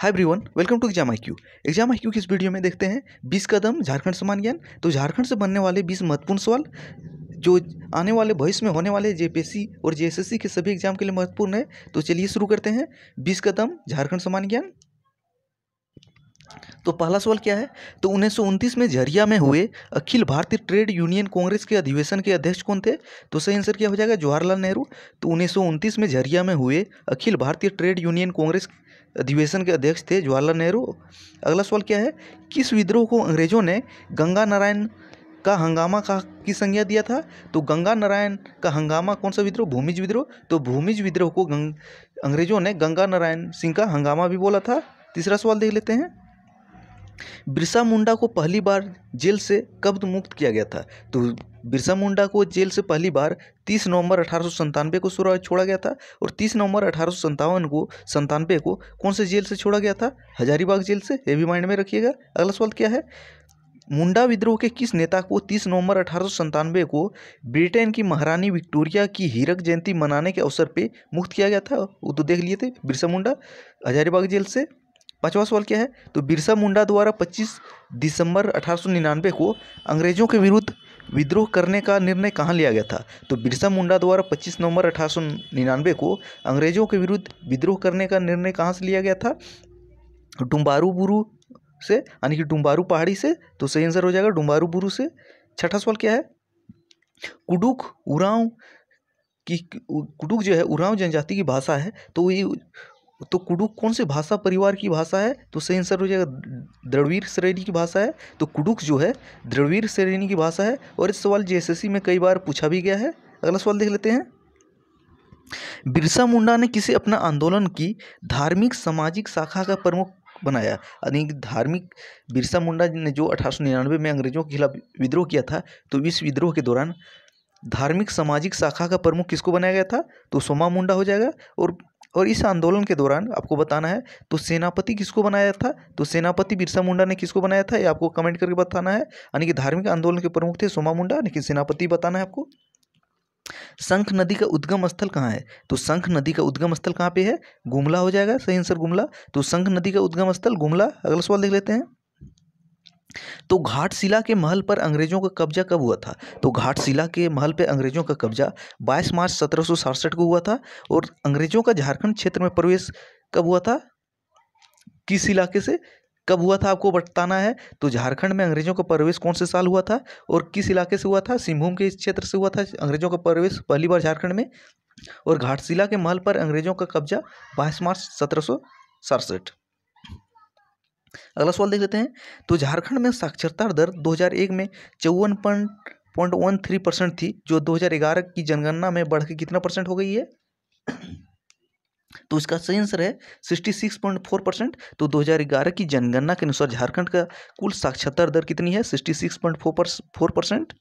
hi everyone welcome to exam I Q exam I Q की इस video में देखते हैं बीस कदम झारखंड समान ज्ञान तो झारखंड से बनने वाले बीस महत्वपूर्ण सवाल जो आने वाले भविष्य में होने वाले जेपीएससी और जेएसएससी के सभी एग्जाम के लिए महत्वपूर्ण है तो चलिए शुरू करते हैं बीस कदम झारखंड समान ज्ञान तो पहला सवाल क्या है तो उन्नीस में झरिया में हुए अखिल भारतीय ट्रेड यूनियन कांग्रेस के अधिवेशन के अध्यक्ष कौन थे तो सही आंसर क्या हो जाएगा जवाहरलाल नेहरू तो उन्नीस में झरिया में हुए अखिल भारतीय ट्रेड यूनियन कांग्रेस अधिवेशन के अध्यक्ष थे जवाहरलाल नेहरू अगला सवाल क्या है किस विद्रोह को अंग्रेजों ने गंगा नारायण का हंगामा का की संज्ञा दिया था तो गंगा नारायण का हंगामा कौन सा विद्रोह भूमिज विद्रोह तो भूमिज विद्रोह को गंग अंग्रेजों ने गंगा नारायण सिंह का हंगामा भी बोला था तीसरा सवाल देख लेते हैं बिरसा मुंडा को पहली बार जेल से कब मुक्त किया गया था तो बिरसा मुंडा को जेल से पहली बार 30 नवंबर अठारह को छोड़ा गया था और 30 नवंबर अठारह को संतानवे को कौन से जेल से छोड़ा गया था हजारीबाग जेल से ये भी माइंड में रखिएगा अगला सवाल क्या है मुंडा विद्रोह के किस नेता को 30 नवंबर अठारह को ब्रिटेन की महारानी विक्टोरिया की हीरक जयंती मनाने के अवसर पर मुक्त किया गया था वो तो देख लिए थे बिरसा मुंडा हजारीबाग जेल से पांचवा सवाल क्या है तो बिरसा मुंडा द्वारा 25 दिसंबर 1899 को अंग्रेजों के विरुद्ध विद्रोह करने का निर्णय कहाँ लिया गया था तो बिरसा मुंडा द्वारा 25 नवंबर 1899 को अंग्रेजों के विरुद्ध विद्रोह करने का निर्णय कहाँ से लिया गया था डुम्बारू बुरु से यानी कि डुम्बारू पहाड़ी से तो सही आंसर हो जाएगा डुम्बारू बुरु से छठा सवाल क्या है कुडुक उरांव की कुडुक जो है उराव जनजाति की भाषा है तो ये तो कुडुक कौन से भाषा परिवार की भाषा है तो सही आंसर हो जाएगा द्रविड़ श्रेणी की भाषा है तो कुडुक जो है द्रविड़ श्रेणी की भाषा है और इस सवाल जे में कई बार पूछा भी गया है अगला सवाल देख लेते हैं बिरसा मुंडा ने किसे अपना आंदोलन की धार्मिक सामाजिक शाखा का प्रमुख बनाया यानी धार्मिक बिरसा मुंडा ने जो अठारह में अंग्रेजों के खिलाफ विद्रोह किया था तो इस विद्रोह के दौरान धार्मिक सामाजिक शाखा का प्रमुख किसको बनाया गया था तो सोमा मुंडा हो जाएगा और और इस आंदोलन के दौरान आपको बताना है तो सेनापति किसको बनाया था तो सेनापति बिरसा मुंडा ने किसको बनाया था ये आपको कमेंट करके बताना है यानी कि धार्मिक आंदोलन के प्रमुख थे सोमा मुंडा यानी कि सेनापति बताना है आपको शंख नदी का उद्गम स्थल कहाँ है तो शंख नदी का उद्गम स्थल कहाँ पे है गुमला हो जाएगा सही आंसर गुमला तो शंख नदी का उद्गम स्थल गुमला अगला सवाल देख लेते हैं तो घाटशिला के महल पर अंग्रेजों का कब्जा कब हुआ था तो घाटशिला के महल पर अंग्रेजों का कब्जा 22 मार्च सत्रह को हुआ था और अंग्रेजों का झारखंड क्षेत्र में प्रवेश कब हुआ था किस इलाके से कब हुआ था आपको बताना है तो झारखंड में अंग्रेजों का प्रवेश कौन से साल हुआ था और किस इलाके से हुआ था सिंहभूम के क्षेत्र से हुआ था अंग्रेजों का प्रवेश पहली बार झारखंड में और घाटशिला के महल पर अंग्रेजों का कब्जा बाईस मार्च सत्रह अगला सवाल देख लेते हैं तो झारखंड में साक्षरता दर 2001 में चौवन पॉइंट वन थ्री परसेंट थी जो 2011 की जनगणना में बढ़ के कितना परसेंट हो गई है तो इसका सही आंसर है sixty six point four percent तो दो हज़ार ग्यारह की जनगणना के अनुसार झारखंड का कुल साक्षरता दर कितनी है sixty six point four percent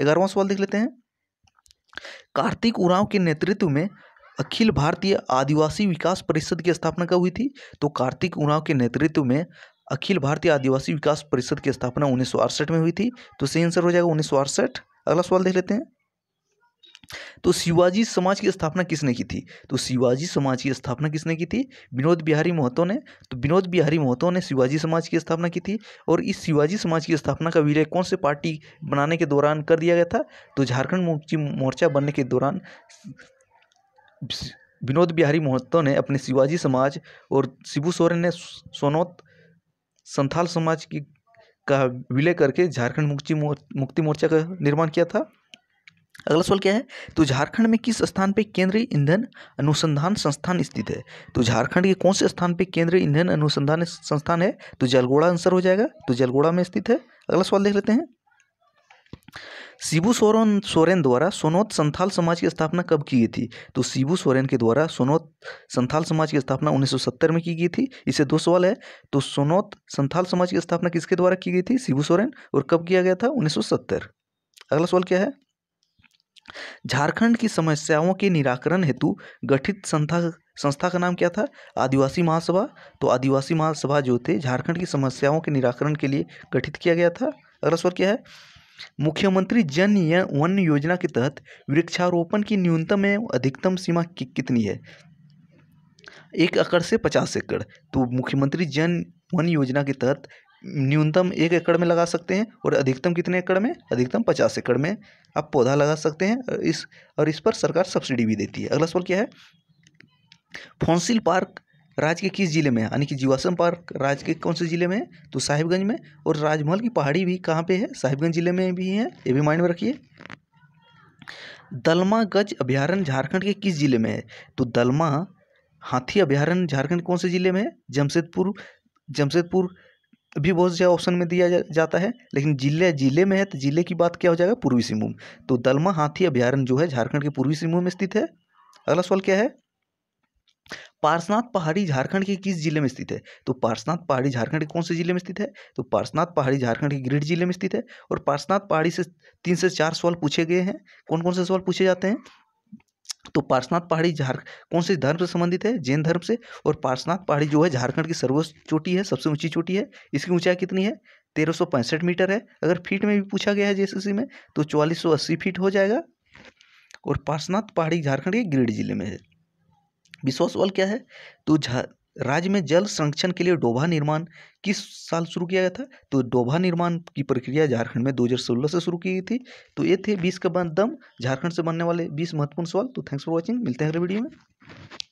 ग्यारहवां सवाल देख लेते हैं कार्तिक उराव के नेतृत्व में अखिल भारतीय आदिवासी विकास परिषद की स्थापना कब हुई थी तो कार्तिक उराव के नेतृत्व में अखिल भारतीय आदिवासी विकास परिषद की स्थापना उन्नीस में हुई थी तो सही आंसर हो जाएगा उन्नीस अगला सवाल देख लेते हैं तो शिवाजी समाज की स्थापना किसने की थी तो शिवाजी समाज की स्थापना किसने की थी विनोद बिहारी महतो ने तो विनोद बिहारी महतो ने शिवाजी समाज की स्थापना की थी और इस शिवाजी समाज की स्थापना का विलय कौन से पार्टी बनाने के दौरान कर दिया गया था तो झारखंड मुक्ति मोर्चा बनने के दौरान विनोद बिहारी महतो ने अपने शिवाजी समाज और शिबू सोरेन ने सोनौत संथाल समाज की का विलय करके झारखंड मुक्ति मुक्ति मोर्चा का निर्माण किया था अगला सवाल क्या है तो झारखंड में किस स्थान पर केंद्रीय ईंधन अनुसंधान संस्थान स्थित है तो झारखंड के कौन से स्थान पर केंद्रीय ईंधन अनुसंधान संस्थान है तो जलगोड़ा आंसर हो जाएगा तो जलगोड़ा में स्थित है अगला सवाल देख लेते हैं शिबू सोरेन सोरेन द्वारा सोनौत संथाल समाज की स्थापना कब की गई थी तो शिबू सोरेन के द्वारा सोनौत संथाल समाज की स्थापना 1970 में की गई थी इसे दो सवाल है तो सोनौत संथाल समाज की स्थापना किसके द्वारा की गई थी शिबू सोरेन और कब किया गया था 1970 अगला सवाल क्या है झारखंड की समस्याओं के निराकरण हेतु गठित संथा संस्था का नाम क्या था आदिवासी महासभा तो आदिवासी महासभा जो थे झारखंड की समस्याओं के निराकरण के लिए गठित किया गया था अगला सवाल क्या है मुख्यमंत्री जन वन योजना के तहत वृक्षारोपण की न्यूनतम एवं अधिकतम सीमा कि, कितनी है एक एकड़ से पचास एकड़ तो मुख्यमंत्री जन वन योजना के तहत न्यूनतम एक एकड़ में लगा सकते हैं और अधिकतम कितने एकड़ में अधिकतम पचास एकड़ में आप पौधा लगा सकते हैं इस और इस पर सरकार सब्सिडी भी देती है अगला सवाल क्या है फॉन्सिल पार्क राज्य के किस जिले में है यानी कि जीवाश्म पार्क राज्य के कौन से जिले में है तो साहिबगंज में और राजमहल की पहाड़ी भी कहाँ पे है साहिबगंज जिले में भी है ये भी माइंड में रखिए दलमा गज अभ्यारण्य झारखंड के किस जिले में है तो दलमा हाथी अभ्यारण्य झारखंड कौन से जिले में है जमशेदपुर जमशेदपुर भी बहुत ज़्यादा ऑप्शन में दिया जा, जाता है लेकिन जिले जिले में है तो जिले की बात क्या हो जाएगा पूर्वी सिंहभूम तो दलमा हाथी अभ्यारण जो है झारखंड के पूर्वी सिंहभूम में स्थित है अगला सवाल क्या है पार्सनाथ पहाड़ी झारखंड के किस जिले में स्थित है तो पार्सनाथ पहाड़ी झारखंड के कौन से जिले में स्थित है तो पार्सनाथ पहाड़ी झारखंड के गिरिड जिले में स्थित है और पार्सनाथ पहाड़ी से तीन से चार सवाल पूछे गए हैं कौन कौन से सवाल पूछे जाते हैं तो पार्सनाथ पहाड़ी झार कौन से धर्म से संबंधित है जैन धर्म से और पार्सनाथ पहाड़ी जो है झारखंड की सर्वोच्च चोटी है सबसे ऊंची चोटी है इसकी ऊंचाई कितनी है तेरह मीटर है अगर फीट में भी पूछा गया है जेसीसी में तो चौवालीस फीट हो जाएगा और पार्सनाथ पहाड़ी झारखंड के गिरिड जिले में है विश्वास वाल क्या है तो झा राज्य में जल संरक्षण के लिए डोभा निर्माण किस साल शुरू किया गया था तो डोभा निर्माण की प्रक्रिया झारखंड में 2016 से शुरू की गई थी तो ये थे बीस का दम झारखंड से बनने वाले बीस महत्वपूर्ण सवाल तो थैंक्स फॉर वॉचिंग मिलते हैं अगले वीडियो में